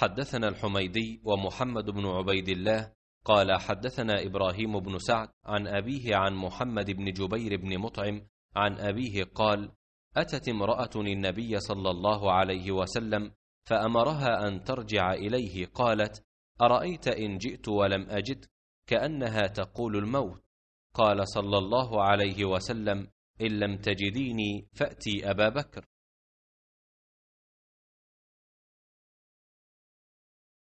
حدثنا الحميدي ومحمد بن عبيد الله قال حدثنا إبراهيم بن سعد عن أبيه عن محمد بن جبير بن مطعم عن أبيه قال أتت امرأة النبي صلى الله عليه وسلم فأمرها أن ترجع إليه قالت أرأيت إن جئت ولم أجد كأنها تقول الموت قال صلى الله عليه وسلم إن لم تجديني فأتي أبا بكر